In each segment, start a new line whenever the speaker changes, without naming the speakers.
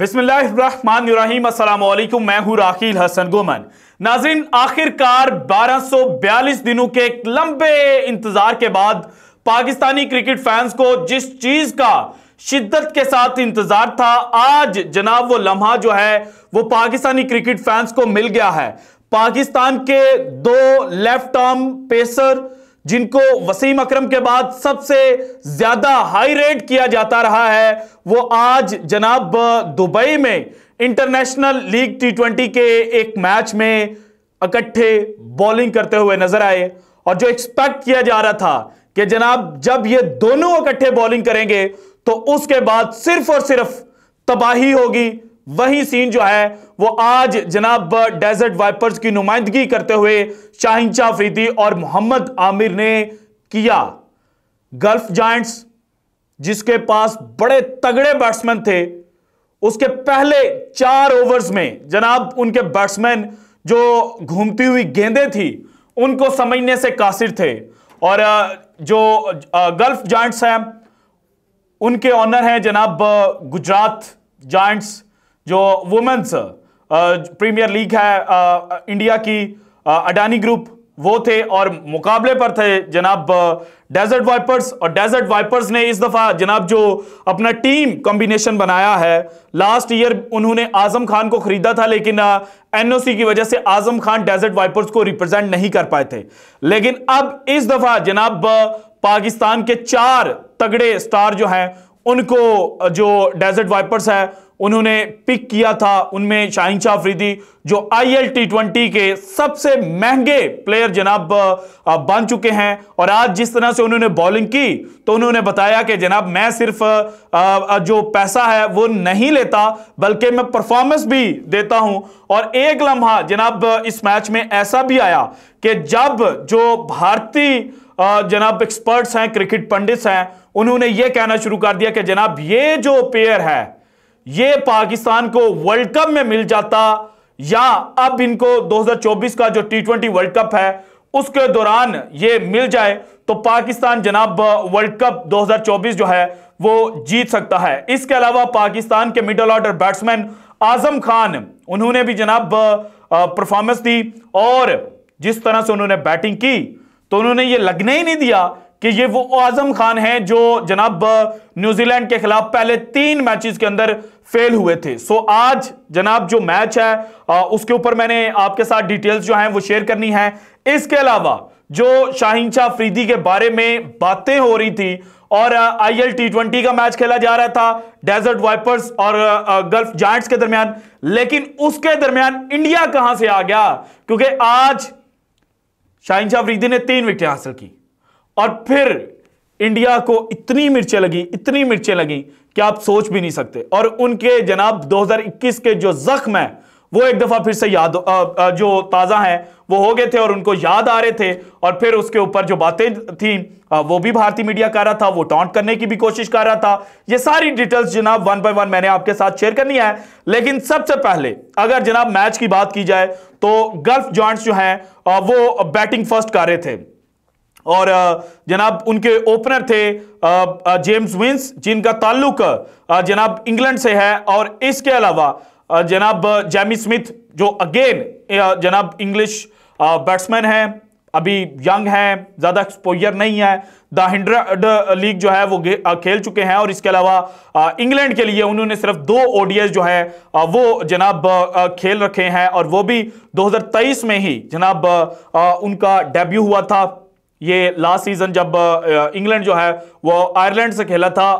बिस्मिल्लाहिर्रहमानिर्रहीम अस्सलाम वालेकुम मैं हूं राकील हसन गुमन नाजिन आखिरकार 1242 दिनों के एक लंबे इंतजार के बाद पाकिस्तानी क्रिकेट फैंस को जिस चीज का शिद्दत के साथ इंतजार था आज जनाब वो लम्हा जो है वो पाकिस्तानी क्रिकेट फैंस को मिल गया है पाकिस्तान के दो लेफ्ट आर्म पेसर जिनको वसीम अकरम के बाद सबसे ज्यादा हाई रेट किया जाता रहा है वो आज जनाब दुबई में इंटरनेशनल लीग टी ट्वेंटी के एक मैच में इकट्ठे बॉलिंग करते हुए नजर आए और जो एक्सपेक्ट किया जा रहा था कि जनाब जब ये दोनों इकट्ठे बॉलिंग करेंगे तो उसके बाद सिर्फ और सिर्फ तबाही होगी वही सीन जो है वो आज जनाब डेजर्ट वाइपर्स की नुमाइंदगी करते हुए शाहिंशा फ्रीदी और मोहम्मद आमिर ने किया गल्फ जॉइंट्स जिसके पास बड़े तगड़े बैट्समैन थे उसके पहले चार ओवर्स में जनाब उनके बैट्समैन जो घूमती हुई गेंदें थी उनको समझने से कासिर थे और जो गल्फ जॉइंट्स हैं उनके ऑनर हैं जनाब गुजरात जॉइंट्स जो वुमेन्स प्रीमियर लीग है इंडिया की अडानी ग्रुप वो थे और मुकाबले पर थे जनाब डेजर्ट वाइपर्स और डेजर्ट वाइपर्स ने इस दफ़ा जनाब जो अपना टीम कॉम्बिनेशन बनाया है लास्ट ईयर उन्होंने आजम खान को खरीदा था लेकिन एनओसी की वजह से आजम खान डेजर्ट वाइपर्स को रिप्रेजेंट नहीं कर पाए थे लेकिन अब इस दफ़ा जनाब पाकिस्तान के चार तगड़े स्टार जो हैं उनको जो डेजर्ट वाइपर्स है उन्होंने पिक किया था उनमें शाहिन शाह अफरीदी जो एल टी ट्वेंटी के सबसे महंगे प्लेयर जनाब बन चुके हैं और आज जिस तरह से उन्होंने बॉलिंग की तो उन्होंने बताया कि जनाब मैं सिर्फ जो पैसा है वो नहीं लेता बल्कि मैं परफॉर्मेंस भी देता हूं और एक लम्हा जनाब इस मैच में ऐसा भी आया कि जब जो भारतीय जनाब एक्सपर्ट्स हैं क्रिकेट पंडित हैं उन्होंने यह कहना शुरू कर दिया कि जनाब ये जो पेयर है ये पाकिस्तान को वर्ल्ड कप में मिल जाता या अब इनको 2024 का जो टी ट्वेंटी वर्ल्ड कप है उसके दौरान ये मिल जाए तो पाकिस्तान जनाब वर्ल्ड कप 2024 जो है वो जीत सकता है इसके अलावा पाकिस्तान के middle order batsman Azam Khan उन्होंने भी जनाब परफॉर्मेंस दी और जिस तरह से उन्होंने बैटिंग की तो उन्होंने ये लगने ही नहीं दिया कि ये वो आजम खान हैं जो जनाब न्यूजीलैंड के खिलाफ पहले तीन मैचेस के अंदर फेल हुए थे सो आज जनाब जो मैच है उसके ऊपर मैंने आपके साथ डिटेल्स जो हैं वो शेयर करनी है इसके अलावा जो शाहिन शाह फ्रीदी के बारे में बातें हो रही थी और आई एल टी ट्वेंटी का मैच खेला जा रहा था डेजर्ट वाइपर्स और गल्फ जॉइंट्स के दरमियान लेकिन उसके दरमियान इंडिया कहां से आ गया क्योंकि आज शाहिन शाह अफरीदी ने तीन विकेटें हासिल की और फिर इंडिया को इतनी मिर्चें लगी इतनी मिर्चें लगी कि आप सोच भी नहीं सकते और उनके जनाब 2021 के जो जख्म है वो एक दफ़ा फिर से याद जो ताज़ा हैं वो हो गए थे और उनको याद आ रहे थे और फिर उसके ऊपर जो बातें थी वो भी भारतीय मीडिया कर रहा था वो टॉन्ट करने की भी कोशिश कर रहा था ये सारी डिटेल्स जनाब वन बाय वन मैंने आपके साथ शेयर करनी है लेकिन सबसे पहले अगर जनाब मैच की बात की जाए तो गल्फ जॉइंट्स जो हैं वो बैटिंग फर्स्ट कर रहे थे और जनाब उनके ओपनर थे जेम्स विंस जिनका ताल्लुक जनाब इंग्लैंड से है और इसके अलावा जनाब जैमी स्मिथ जो अगेन जनाब इंग्लिश बैट्समैन है अभी यंग है ज़्यादा एक्सपोयर नहीं है द हंड्रेड लीग जो है वो खेल चुके हैं और इसके अलावा इंग्लैंड के लिए उन्होंने सिर्फ दो ओडीएस जो है वो जनाब खेल रखे हैं और वो भी 2023 में ही जनाब उनका डेब्यू हुआ था ये लास्ट सीज़न जब इंग्लैंड जो है वो आयरलैंड से खेला था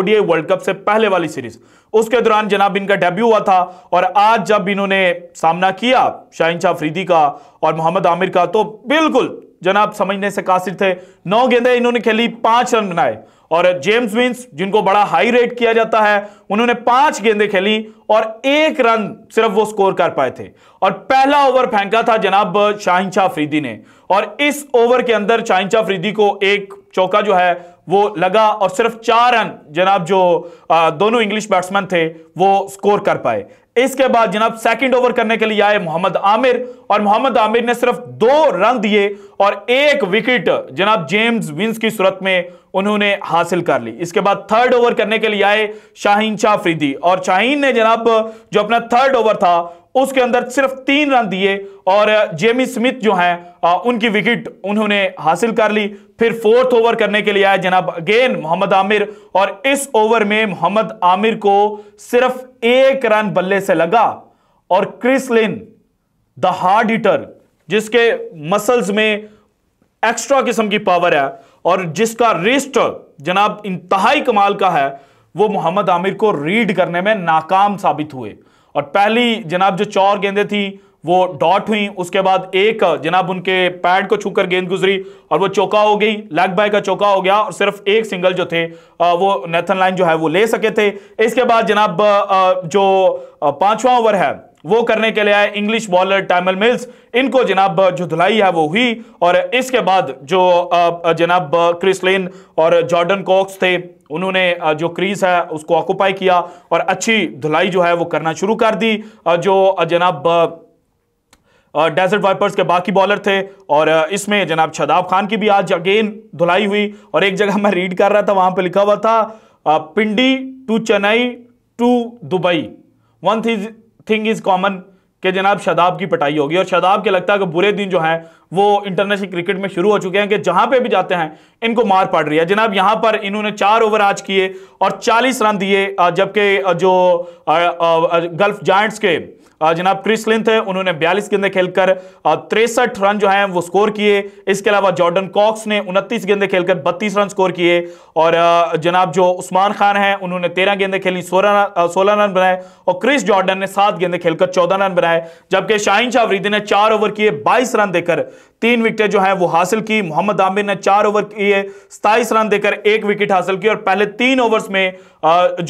ओडीए वर्ल्ड कप से पहले वाली सीरीज़ उसके दौरान जनाब इनका डेब्यू हुआ था और आज जब इन्होंने सामना किया शाहिन शाह फ्रीदी का और मोहम्मद आमिर का तो बिल्कुल जनाब समझने से कासिर थे नौ गेंदें इन्होंने खेली पांच रन बनाए और जेम्स विंस जिनको बड़ा हाई रेट किया जाता है उन्होंने पांच गेंदें खेली और एक रन सिर्फ वो स्कोर कर पाए थे और पहला ओवर फेंका था जनाब शाहिन शाह फ्रीदी ने और इस ओवर के अंदर शाहिन शाह फ्रीदी को एक चौका जो है वो लगा और सिर्फ चार रन जनाब जो आ, दोनों इंग्लिश बैट्समैन थे वो स्कोर कर पाए इसके बाद जनाब सेकंड ओवर करने के लिए आए मोहम्मद आमिर और मोहम्मद आमिर ने सिर्फ दो रन दिए और एक विकेट जनाब जेम्स विंस की सूरत में उन्होंने हासिल कर ली इसके बाद थर्ड ओवर करने के लिए आए शाहीन शाह और शाहीन ने जनाब जो अपना थर्ड ओवर था उसके अंदर सिर्फ तीन रन दिए और जेमी स्मिथ जो हैं उनकी विकेट उन्होंने हासिल कर ली फिर फोर्थ ओवर करने के लिए आए जनाब अगेन मोहम्मद आमिर और इस ओवर में मोहम्मद आमिर को सिर्फ एक रन बल्ले से लगा और Chris Lynn the hard hitter जिसके मसल्स में एक्स्ट्रा किस्म की पावर है और जिसका रिस्ट जनाब इंतहाई कमाल का है वो मोहम्मद आमिर को रीड करने में नाकाम साबित हुए और पहली जनाब जो चौर गेंदें थी वो डॉट हुई उसके बाद एक जनाब उनके पैड को छूकर गेंद गुजरी और वो चौका हो गई लेग बाय का चौका हो गया और सिर्फ एक सिंगल जो थे वो नेथन लाइन जो है वो ले सके थे इसके बाद जनाब जो पांचवा ओवर है वो करने के लिए आए इंग्लिश बॉलर टैमल मिल्स इनको जनाब जो धुलाई है वो हुई और इसके बाद जो जनाब क्रिस लेन और जॉर्डन कॉक्स थे उन्होंने जो क्रीज है उसको ऑक्यूपाई किया और अच्छी धुलाई जो है वो करना शुरू कर दी जो जनाब डेजर्ट वाइपर्स के बाकी बॉलर थे और इसमें जनाब शदाब खान की भी आज अगेन धुलाई हुई और एक जगह मैं रीड कर रहा था वहां पर लिखा हुआ था Pindi to Chennai to Dubai one this thing is common कि जनाब शदाब की पटाई होगी और शदाब के लगता है कि बुरे दिन जो है वो इंटरनेशनल क्रिकेट में शुरू हो चुके हैं कि जहां पे भी जाते हैं इनको मार पड़ रही है जनाब यहां पर इन्होंने चार ओवर आज किए और 40 रन दिए जबकि जो गल्फ जॉइंट्स के जनाब क्रिस लिंथ है उन्होंने बयालीस गेंदे खेलकर तिरसठ रन जो है वो स्कोर किए इसके अलावा जॉर्डन कॉक्स ने उनतीस गेंदे खेलकर बत्तीस रन स्कोर किए और जनाब जो उस्मान खान है उन्होंने तेरह गेंदे खेली सोलह सोलह रन बनाए और क्रिस जॉर्डन ने सात गेंदे खेलकर चौदह रन बनाए जबकि शाहिन शाह ने चार ओवर किए बाईस रन देकर तीन विकेट जो है वो हासिल की मोहम्मद आमिर ने चार ओवर किए सताइस रन देकर एक विकेट हासिल की और पहले तीन ओवर्स में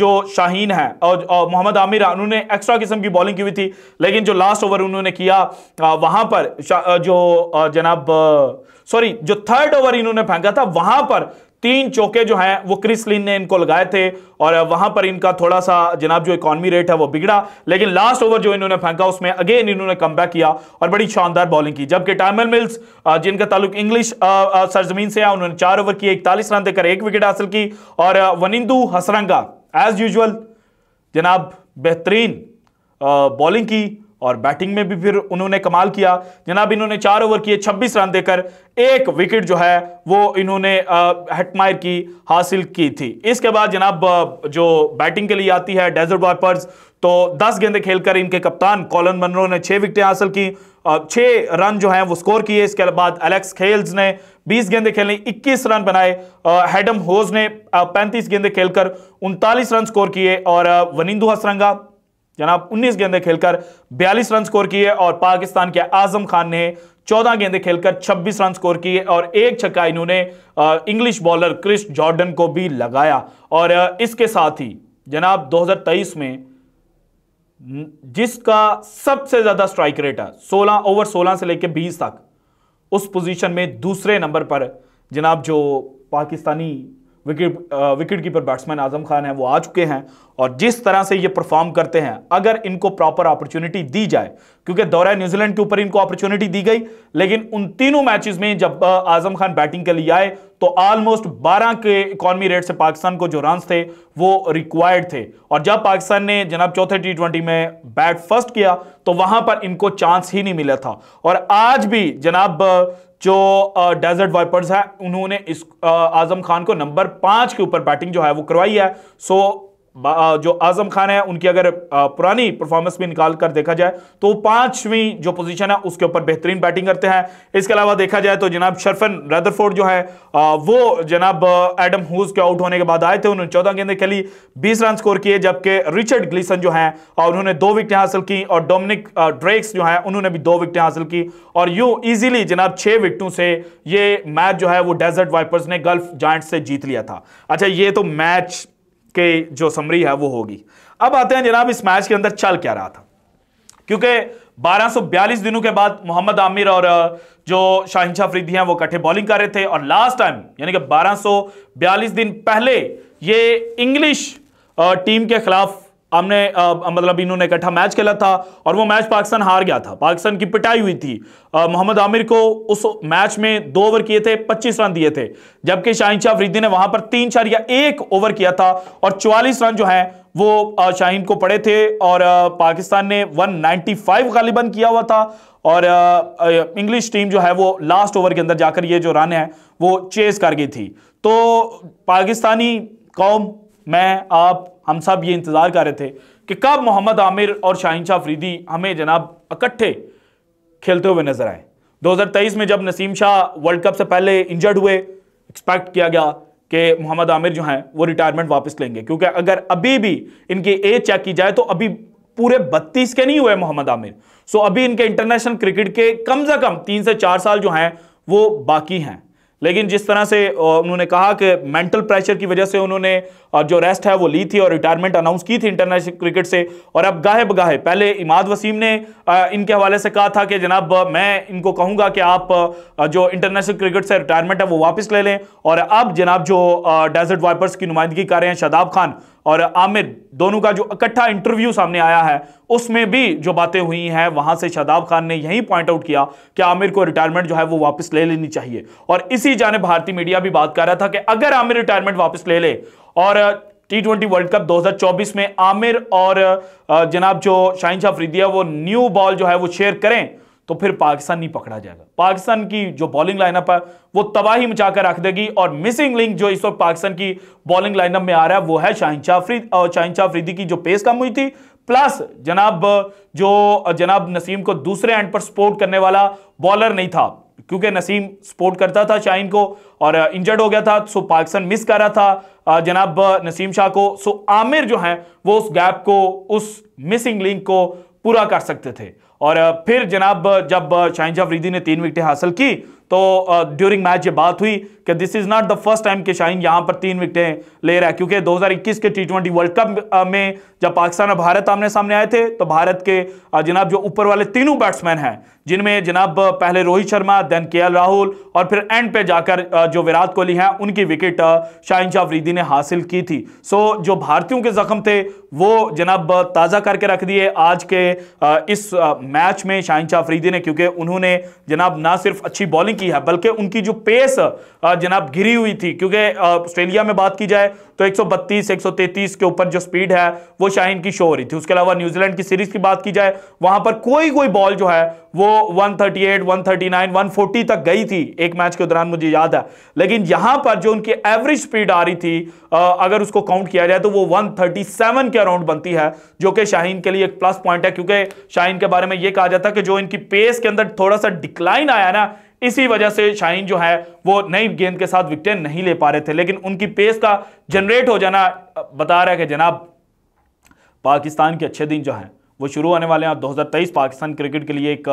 जो शाहीन है और मोहम्मद आमिर उन्होंने एक्स्ट्रा किस्म की बॉलिंग की हुई थी लेकिन जो लास्ट ओवर उन्होंने किया वहां पर जो जनाब सॉरी जो थर्ड ओवर इन्होंने फेंका था वहां पर तीन चौके जो हैं वो क्रिस लिन ने इनको लगाए थे और वहां पर इनका थोड़ा सा जनाब जो इकॉनमी रेट है वो बिगड़ा लेकिन लास्ट ओवर जो इन्होंने फेंका उसमें अगेन इन्होंने कम किया और बड़ी शानदार बॉलिंग की जबकि टाइमल मिल्स जिनका ताल्लुक इंग्लिश सरजमीन से है उन्होंने चार ओवर किए इकतालीस रन देकर एक विकेट हासिल की और वनिंदू हसरंगा एज यूजल जनाब बेहतरीन बॉलिंग की और बैटिंग में भी फिर उन्होंने कमाल किया जनाब इन्होंने चार ओवर किए 26 रन देकर एक विकेट जो है वो इन्होंने हेटमायर की हासिल की थी इसके बाद जनाब जो बैटिंग के लिए आती है डेजर्ट वाइपर्स तो 10 गेंदे खेलकर इनके कप्तान कॉलन मनरो ने छह विकेटें हासिल की छह रन जो है वो स्कोर किए इसके बाद एलेक्स खेल्स ने 20 गेंदे खेलने 21 रन बनाए हेडम होज ने 35 गेंदे खेलकर उनतालीस रन स्कोर किए और वनिंदु हसरंगा जनाब 19 गेंदे खेलकर 42 रन स्कोर किए और पाकिस्तान के आजम खान ने 14 गेंदे खेलकर 26 रन स्कोर किए और एक छक्का इन्होंने इंग्लिश बॉलर क्रिस जॉर्डन को भी लगाया और इसके साथ ही जनाब 2023 में जिसका सबसे ज्यादा स्ट्राइक रेट है 16 ओवर 16 से लेकर 20 तक उस पोजीशन में दूसरे नंबर पर जनाब जो Pakistani wicket wicket keeper batsman Azam Khan है वो आ चुके हैं और जिस तरह से ये परफॉर्म करते हैं अगर इनको प्रॉपर अपॉर्चुनिटी दी जाए क्योंकि दौरा न्यूजीलैंड के ऊपर इनको अपॉर्चुनिटी दी गई लेकिन उन तीनों मैचेस में जब आजम खान बैटिंग के लिए आए तो ऑलमोस्ट 12 के इकॉनमी रेट से पाकिस्तान को जो रन थे वो रिक्वायर्ड थे और जब पाकिस्तान ने जनाब चौथे टी ट्वेंटी में बैट फर्स्ट किया तो वहां पर इनको चांस ही नहीं मिला था और आज भी जनाब uh, जो डेजर्ट वाइपर्स है उन्होंने इस आजम खान को नंबर पांच के ऊपर बैटिंग जो है वो करवाई है सो जो आजम खान है उनकी अगर पुरानी परफॉर्मेंस भी निकाल कर देखा जाए तो पांचवी जो पोजीशन है उसके ऊपर बेहतरीन बैटिंग करते हैं इसके अलावा देखा जाए तो जनाब शर्फन रेदरफोर्ड जो है वो जनाब एडम हुज के आउट होने के बाद आए थे उन्होंने चौदह गेंदें खेली बीस रन स्कोर किए जबकि रिचर्ड ग्लीसन जो है और उन्होंने दो विकटें हासिल की और डोमिनिक ड्रेक्स जो है उन्होंने भी दो विकटें हासिल की और यू ईजिली जनाब छह विकटों से ये मैच जो है वो डेजर्ट वाइपर्स ने गल्फ जॉइंट से जीत लिया था अच्छा ये तो मैच के जो समरी है वो होगी अब आते हैं जनाब इस मैच के अंदर चल क्या रहा था क्योंकि 1242 दिनों के बाद मोहम्मद आमिर और जो शाहिन शाह फरीदी हैं वो इकट्ठे बॉलिंग कर रहे थे और लास्ट टाइम यानी कि 1242 दिन पहले ये इंग्लिश टीम के खिलाफ हमने मतलब इन्होंने इकट्ठा मैच खेला था और वो मैच पाकिस्तान हार गया था पाकिस्तान की पिटाई हुई थी मोहम्मद आमिर को उस मैच में दो ओवर किए थे 25 रन दिए थे जबकि शाहिन शाह फरीदी ने वहां पर तीन चार या एक ओवर किया था और 44 रन जो है वो शाहीन को पड़े थे और पाकिस्तान ने 195 गालिबन किया हुआ था और इंग्लिश टीम जो है वो लास्ट ओवर के अंदर जाकर ये जो रन है वो चेस कर गई थी तो पाकिस्तानी कौम मैं आप हम सब ये इंतज़ार कर रहे थे कि कब मोहम्मद आमिर और शाहिन शाह फरीदी हमें जनाब इकट्ठे खेलते हुए नजर आए 2023 में जब नसीम शाह वर्ल्ड कप से पहले इंजर्ड हुए एक्सपेक्ट किया गया कि मोहम्मद आमिर जो हैं वो रिटायरमेंट वापस लेंगे क्योंकि अगर अभी भी इनकी एज चेक की जाए तो अभी पूरे बत्तीस के नहीं हुए मोहम्मद आमिर सो अभी इनके इंटरनेशनल क्रिकेट के कम से कम तीन से चार साल जो हैं वो बाकी हैं लेकिन जिस तरह से उन्होंने कहा कि मेंटल प्रेशर की वजह से उन्होंने जो रेस्ट है वो ली थी और रिटायरमेंट अनाउंस की थी इंटरनेशनल क्रिकेट से और अब गाहे बगाहे पहले इमाद वसीम ने इनके हवाले से कहा था कि जनाब मैं इनको कहूंगा कि आप जो इंटरनेशनल क्रिकेट से रिटायरमेंट है वो वापस ले लें और अब जनाब जो डेजर्ट वाइपर्स की नुमाइंदगी कर रहे हैं शादाब खान और आमिर दोनों का जो इकट्ठा इंटरव्यू सामने आया है उसमें भी जो बातें हुई हैं वहां से शादाब खान ने यही पॉइंट आउट किया कि आमिर को रिटायरमेंट जो है वो वापस ले लेनी चाहिए और इसी जाने भारतीय मीडिया भी बात कर रहा था कि अगर आमिर रिटायरमेंट वापस ले ले और टी ट्वेंटी वर्ल्ड कप 2024 में आमिर और जनाब जो शाहिशाह फ्रीदिया वो न्यू बॉल जो है वो शेयर करें तो फिर पाकिस्तान नहीं पकड़ा जाएगा पाकिस्तान की जो बॉलिंग लाइनअप है वो तबाही मचाकर रख देगी और मिसिंग लिंक जो इस वक्त पाकिस्तान की बॉलिंग लाइनअप में आ रहा है वो है शाहिन शाफरीद और शाहिन शाफरीदी की जो पेस कम हुई थी प्लस जनाब जो जनाब नसीम को दूसरे एंड पर सपोर्ट करने वाला बॉलर नहीं था क्योंकि नसीम सपोर्ट करता था शाहिन को और इंजर्ड हो गया था सो पाकिस्तान मिस कर रहा था जनाब नसीम शाह को सो आमिर जो है वो उस गैप को उस मिसिंग लिंक को पूरा कर सकते थे और फिर जनाब जब शाहिन शाह फरीदी ने तीन विकटें हासिल की तो ड्यूरिंग मैच ये बात हुई कि this is not the first time कि शाहीन यहां पर तीन विकटें ले रहा है क्योंकि 2021 के टी ट्वेंटी वर्ल्ड कप में जब पाकिस्तान और भारत आमने सामने आए थे तो भारत के जनाब जो ऊपर वाले तीनों बैट्समैन हैं जिनमें जनाब पहले रोहित शर्मा देन के राहुल और फिर एंड पे जाकर जो विराट कोहली हैं उनकी विकेट शाहिन अफरीदी ने हासिल की थी सो जो भारतीयों के जख्म थे वो जनाब ताज़ा करके रख दिए आज के इस मैच में शाहिन अफरीदी ने क्योंकि उन्होंने जनाब ना सिर्फ अच्छी बॉलिंग की है बल्कि उनकी जो पेस जनाब घिरी हुई थी क्योंकि ऑस्ट्रेलिया में बात की जाए तो एक सौ के ऊपर जो स्पीड है वो शाहिन की शो हो रही थी उसके अलावा न्यूजीलैंड की सीरीज की बात की जाए वहां पर कोई कोई बॉल जो है वो 138, 139, 140 तक गई थी एक मैच के दौरान मुझे याद है लेकिन यहां पर जो उनकी एवरेज स्पीड आ रही थी अगर उसको काउंट किया जाए तो वो 137 के अराउंड बनती है जो कि शाहीन के लिए एक प्लस पॉइंट है क्योंकि शाहीन के बारे में ये कहा जाता है कि जो इनकी पेस के अंदर थोड़ा सा डिक्लाइन आया ना इसी वजह से शाहीन जो है वो नई गेंद के साथ विकटें नहीं ले पा रहे थे लेकिन उनकी पेस का जनरेट हो जाना बता रहा है कि जनाब पाकिस्तान के अच्छे दिन जो हैं वो शुरू होने वाले हैं 2023 पाकिस्तान क्रिकेट के लिए एक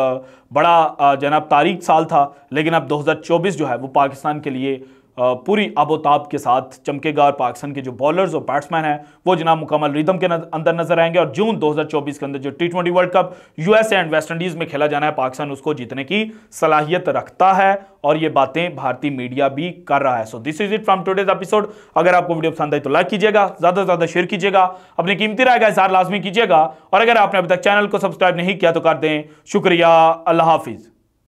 बड़ा जनाब तारीख साल था लेकिन अब 2024 जो है वो पाकिस्तान के लिए पूरी आबोताब के साथ चमकेगा और पाकिस्तान के जो बॉलर्स और बैट्समैन हैं वो जनाब मुकम्मल रिदम के अंदर नजर आएंगे और जून 2024 के अंदर जो T twenty World Cup USA and West Indies में खेला जाना है पाकिस्तान उसको जीतने की सलाहियत रखता है और ये बातें भारतीय मीडिया भी कर रहा है so this is it from today's episode अगर आपको वीडियो पसंद आई तो लाइक कीजिएगा ज़्यादा से ज़्यादा शेयर कीजिएगा अपनी कीमती राय का इजहार लाजमी कीजिएगा और अगर आपने अभी तक चैनल को सब्सक्राइब नहीं किया तो कर दें शुक्रिया अल्लाह हाफिज़